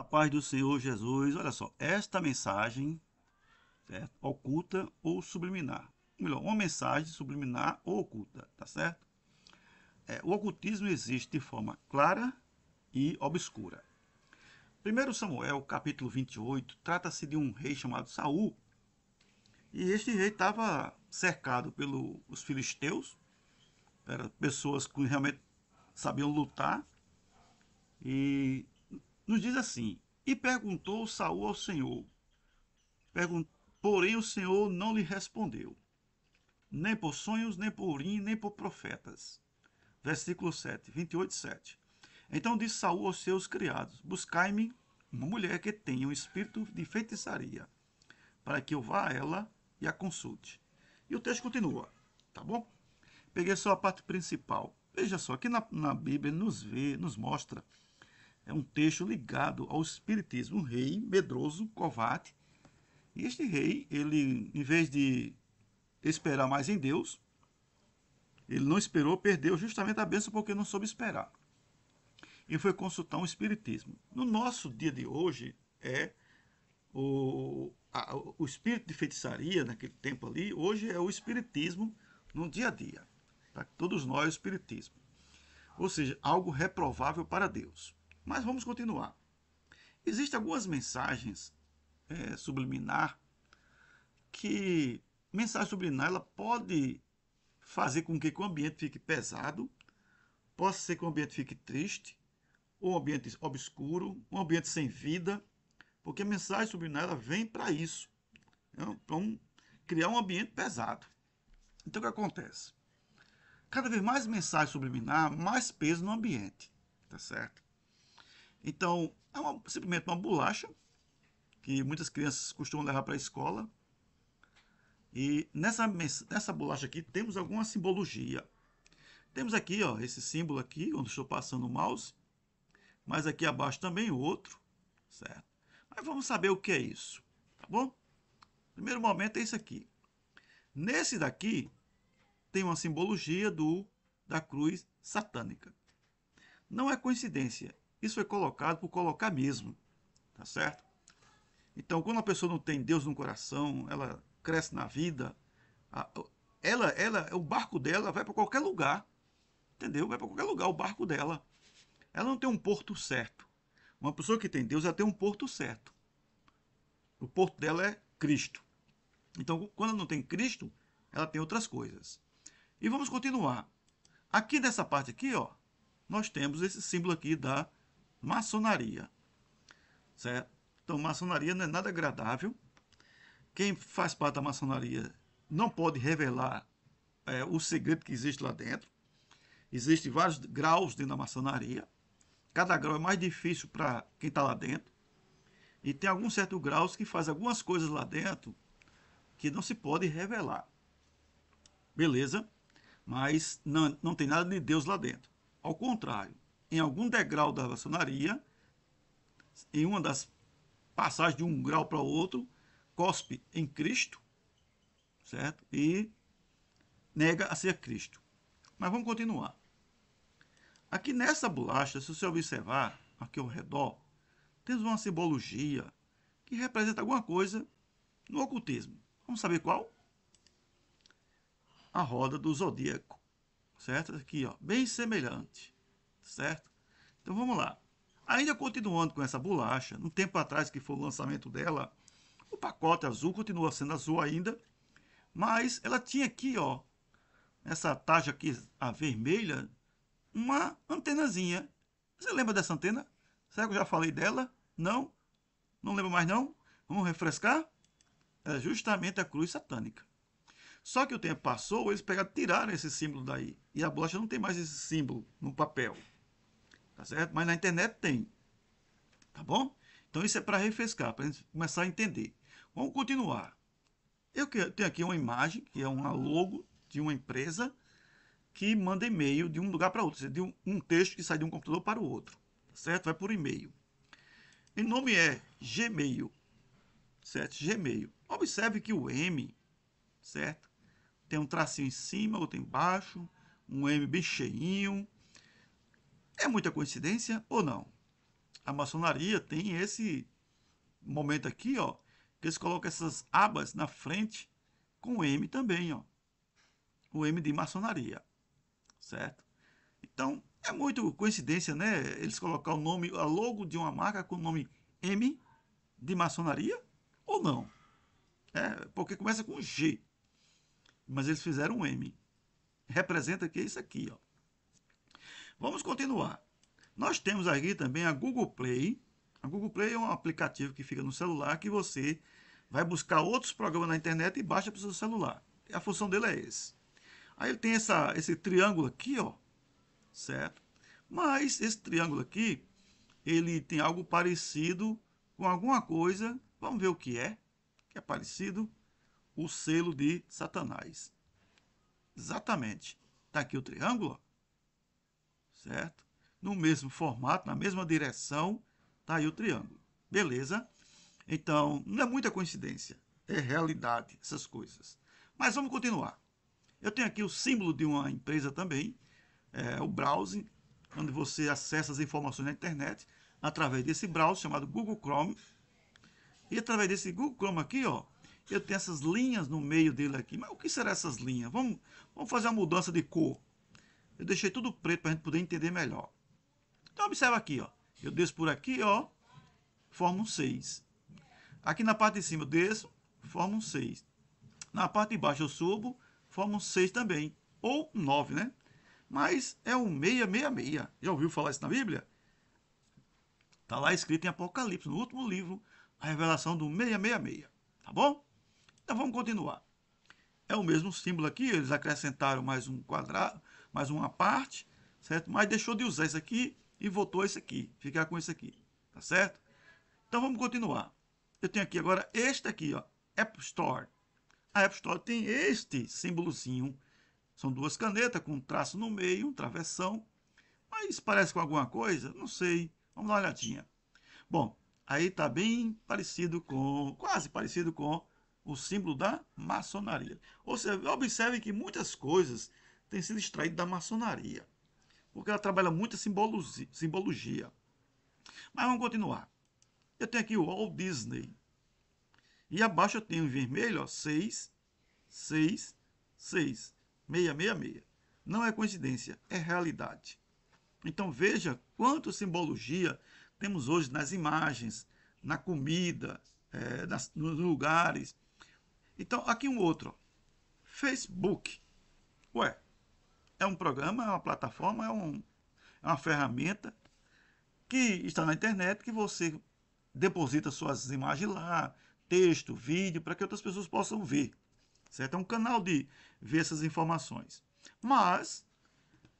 A paz do Senhor Jesus. Olha só, esta mensagem certo? oculta ou subliminar. Melhor, uma mensagem subliminar ou oculta, tá certo? É, o ocultismo existe de forma clara e obscura. 1 Samuel, capítulo 28, trata-se de um rei chamado Saul. E este rei estava cercado pelos filisteus, eram pessoas que realmente sabiam lutar. E nos diz assim: E perguntou Saul ao Senhor, porém o Senhor não lhe respondeu, nem por sonhos, nem por urim, nem por profetas. Versículo 7, 28, 7. Então disse Saul aos seus criados: Buscai-me uma mulher que tenha um espírito de feitiçaria, para que eu vá a ela e a consulte. E o texto continua, tá bom? Peguei só a parte principal. Veja só, aqui na, na Bíblia nos vê, nos mostra é um texto ligado ao espiritismo, um rei medroso, covarde. E este rei, ele, em vez de esperar mais em Deus, ele não esperou, perdeu justamente a bênção porque não soube esperar. E foi consultar um espiritismo. No nosso dia de hoje, é o, a, o espírito de feitiçaria, naquele tempo ali, hoje é o espiritismo no dia a dia. Para tá? Todos nós, o espiritismo. Ou seja, algo reprovável para Deus. Mas vamos continuar. Existem algumas mensagens é, subliminar que mensagem subliminar ela pode fazer com que o ambiente fique pesado, pode ser que o ambiente fique triste, ou um ambiente obscuro, um ambiente sem vida, porque a mensagem subliminar ela vem para isso, para então, um, então, criar um ambiente pesado. Então o que acontece? Cada vez mais mensagem subliminar, mais peso no ambiente, tá certo? Então, é uma, simplesmente uma bolacha que muitas crianças costumam levar para a escola. E nessa, nessa bolacha aqui temos alguma simbologia. Temos aqui ó, esse símbolo aqui, onde estou passando o mouse. Mas aqui abaixo também outro, certo? Mas vamos saber o que é isso, tá bom? Primeiro momento é isso aqui. Nesse daqui tem uma simbologia do, da cruz satânica. Não é coincidência, isso foi colocado por colocar mesmo, tá certo? Então, quando a pessoa não tem Deus no coração, ela cresce na vida, ela, ela, o barco dela vai para qualquer lugar, entendeu? Vai para qualquer lugar o barco dela. Ela não tem um porto certo. Uma pessoa que tem Deus, ela tem um porto certo. O porto dela é Cristo. Então, quando ela não tem Cristo, ela tem outras coisas. E vamos continuar. Aqui nessa parte aqui, ó, nós temos esse símbolo aqui da maçonaria. Certo? Então, maçonaria não é nada agradável. Quem faz parte da maçonaria não pode revelar é, o segredo que existe lá dentro. Existem vários graus dentro da maçonaria. Cada grau é mais difícil para quem está lá dentro. E tem alguns certos graus que faz algumas coisas lá dentro que não se pode revelar. Beleza? Mas não, não tem nada de Deus lá dentro. Ao contrário, em algum degrau da maçonaria, em uma das passagens de um grau para o outro, cospe em Cristo, certo? E nega a ser Cristo. Mas vamos continuar. Aqui nessa bolacha, se você observar aqui ao redor, temos uma simbologia que representa alguma coisa no ocultismo. Vamos saber qual? A roda do zodíaco, certo? Aqui, ó, bem semelhante certo? Então vamos lá. Ainda continuando com essa bolacha, no tempo atrás que foi o lançamento dela, o pacote azul continua sendo azul ainda, mas ela tinha aqui, ó, essa taxa aqui, a vermelha, uma antenazinha. Você lembra dessa antena? Será que eu já falei dela? Não? Não lembro mais não? Vamos refrescar? É justamente a cruz satânica. Só que o tempo passou, eles pegaram, tiraram esse símbolo daí. E a bolacha não tem mais esse símbolo no papel tá certo? Mas na internet tem, tá bom? Então isso é para refrescar, para a gente começar a entender. Vamos continuar. Eu tenho aqui uma imagem, que é uma logo de uma empresa que manda e-mail de um lugar para outro, de um, um texto que sai de um computador para o outro, tá certo? Vai por e-mail. O nome é Gmail, certo? Gmail. Observe que o M, certo? Tem um tracinho em cima, outro embaixo, um M bem cheinho, é muita coincidência ou não? A maçonaria tem esse momento aqui, ó, que eles colocam essas abas na frente com M também, ó. O M de maçonaria, certo? Então, é muito coincidência, né? Eles colocar o nome, a logo de uma marca com o nome M de maçonaria ou não? É, porque começa com G. Mas eles fizeram um M. Representa que é isso aqui, ó. Vamos continuar. Nós temos aqui também a Google Play. A Google Play é um aplicativo que fica no celular que você vai buscar outros programas na internet e baixa para o seu celular. A função dele é esse. Aí ele tem essa, esse triângulo aqui, ó, certo? Mas esse triângulo aqui, ele tem algo parecido com alguma coisa, vamos ver o que é, que é parecido, o selo de Satanás. Exatamente. Está aqui o triângulo, ó certo? No mesmo formato, na mesma direção, tá aí o triângulo. Beleza? Então, não é muita coincidência, é realidade essas coisas. Mas vamos continuar. Eu tenho aqui o símbolo de uma empresa também, é o browsing, onde você acessa as informações na internet através desse browser chamado Google Chrome. E através desse Google Chrome aqui, ó, eu tenho essas linhas no meio dele aqui. Mas o que serão essas linhas? Vamos, vamos fazer uma mudança de cor. Eu deixei tudo preto para a gente poder entender melhor. Então, observa aqui, ó. Eu desço por aqui, ó. Forma um 6. Aqui na parte de cima eu desço, forma um 6. Na parte de baixo eu subo, forma um 6 também. Ou 9, né? Mas é um 666. Já ouviu falar isso na Bíblia? Está lá escrito em Apocalipse, no último livro, a revelação do 666. Tá bom? Então vamos continuar. É o mesmo símbolo aqui, eles acrescentaram mais um quadrado, mais uma parte, certo? Mas deixou de usar isso aqui e voltou esse aqui, ficar com esse aqui, tá certo? Então vamos continuar. Eu tenho aqui agora este aqui, ó, App Store. A App Store tem este símbolozinho. São duas canetas com um traço no meio, um travessão. Mas parece com alguma coisa? Não sei. Vamos dar uma olhadinha. Bom, aí está bem parecido com, quase parecido com o símbolo da maçonaria. Ou seja, observe que muitas coisas tem sido extraído da maçonaria, porque ela trabalha muita simbologia. Mas vamos continuar. Eu tenho aqui o Walt Disney. E abaixo eu tenho em vermelho, ó, 6, 6, 6, 666. Não é coincidência, é realidade. Então veja quanto simbologia temos hoje nas imagens, na comida, é, nas, nos lugares. Então, aqui um outro. Ó. Facebook. Ué, é um programa, é uma plataforma, é, um, é uma ferramenta que está na internet que você deposita suas imagens lá, texto, vídeo, para que outras pessoas possam ver. Certo? É um canal de ver essas informações. Mas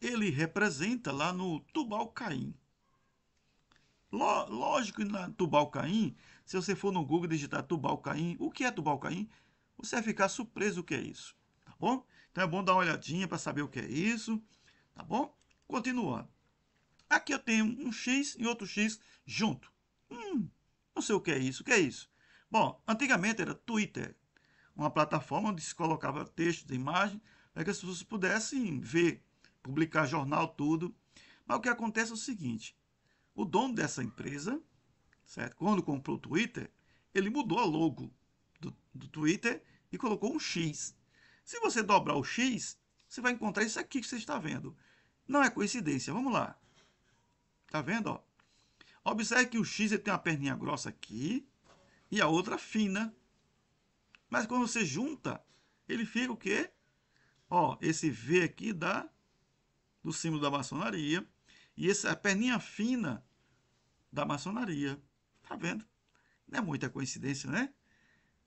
ele representa lá no Tubalcaim. Lógico, na Tubalcaim, se você for no Google digitar Tubalcaim, o que é Tubalcaim? Você vai ficar surpreso o que é isso, tá bom? Então é bom dar uma olhadinha para saber o que é isso, tá bom? Continuando. Aqui eu tenho um x e outro x junto. Hum, não sei o que é isso, o que é isso? Bom, antigamente era Twitter, uma plataforma onde se colocava textos, imagens, para que as pessoas pudessem ver, publicar jornal, tudo. Mas o que acontece é o seguinte, o dono dessa empresa, certo? quando comprou o Twitter, ele mudou a logo do, do Twitter e colocou um X. Se você dobrar o x, você vai encontrar isso aqui que você está vendo. Não é coincidência, vamos lá. Está vendo? Ó? Observe que o x ele tem uma perninha grossa aqui e a outra fina. Mas quando você junta, ele fica o quê? Ó, esse V aqui dá do símbolo da maçonaria e essa perninha fina da maçonaria. Tá vendo? Não é muita coincidência, né?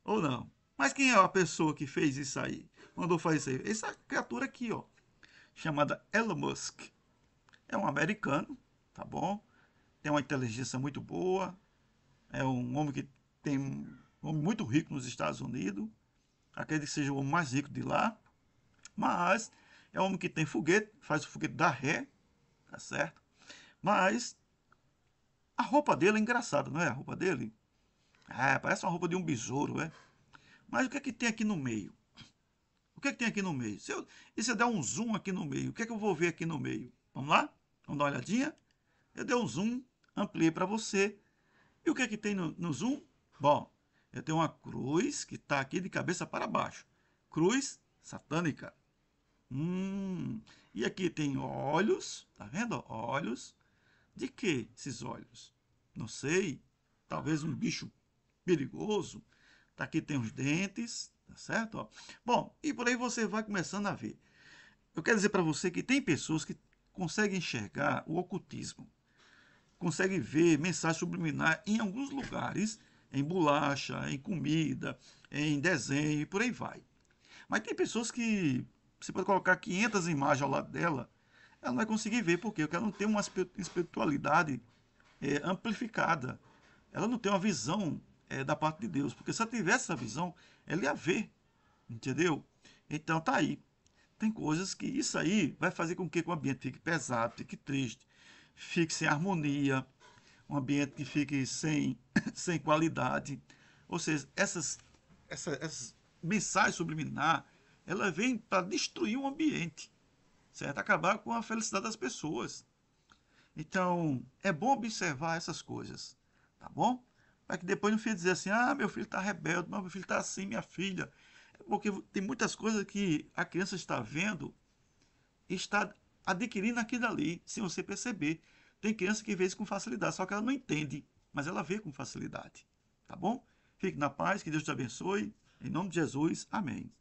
Ou não? Mas quem é a pessoa que fez isso aí? Mandou fazer isso aí? Essa criatura aqui, ó, chamada Elon Musk. É um americano, tá bom? Tem uma inteligência muito boa. É um homem que tem um homem muito rico nos Estados Unidos. Acredito que seja o homem mais rico de lá. Mas é um homem que tem foguete, faz o foguete da ré, tá certo? Mas a roupa dele é engraçada, não é? A roupa dele? É, parece uma roupa de um besouro, é? Mas o que é que tem aqui no meio? O que é que tem aqui no meio? Se eu, e se eu der um zoom aqui no meio, o que é que eu vou ver aqui no meio? Vamos lá? Vamos dar uma olhadinha? Eu dei um zoom, ampliei para você. E o que é que tem no, no zoom? Bom, eu tenho uma cruz que está aqui de cabeça para baixo. Cruz satânica. Hum, e aqui tem olhos, tá vendo? Olhos. De que esses olhos? Não sei. Talvez um bicho perigoso. Tá aqui tem os dentes, tá certo? Ó. Bom, e por aí você vai começando a ver. Eu quero dizer para você que tem pessoas que conseguem enxergar o ocultismo. Conseguem ver mensagem subliminar em alguns lugares, em bolacha, em comida, em desenho e por aí vai. Mas tem pessoas que você pode colocar 500 imagens ao lado dela, ela não vai conseguir ver, porque ela não tem uma espiritualidade é, amplificada. Ela não tem uma visão é, da parte de Deus. Porque se ela tivesse essa visão, ela ia ver. Entendeu? Então tá aí. Tem coisas que isso aí vai fazer com que o ambiente fique pesado, fique triste, fique sem harmonia, um ambiente que fique sem, sem qualidade. Ou seja, essas, essas, essas mensagens subliminar, ela vem para destruir o ambiente, certo? Acabar com a felicidade das pessoas. Então, é bom observar essas coisas, tá bom? para que depois não fique dizer assim, ah, meu filho está rebelde, meu filho está assim, minha filha. É porque tem muitas coisas que a criança está vendo está adquirindo aquilo ali, sem você perceber. Tem criança que vê isso com facilidade, só que ela não entende, mas ela vê com facilidade. Tá bom? Fique na paz, que Deus te abençoe. Em nome de Jesus, amém.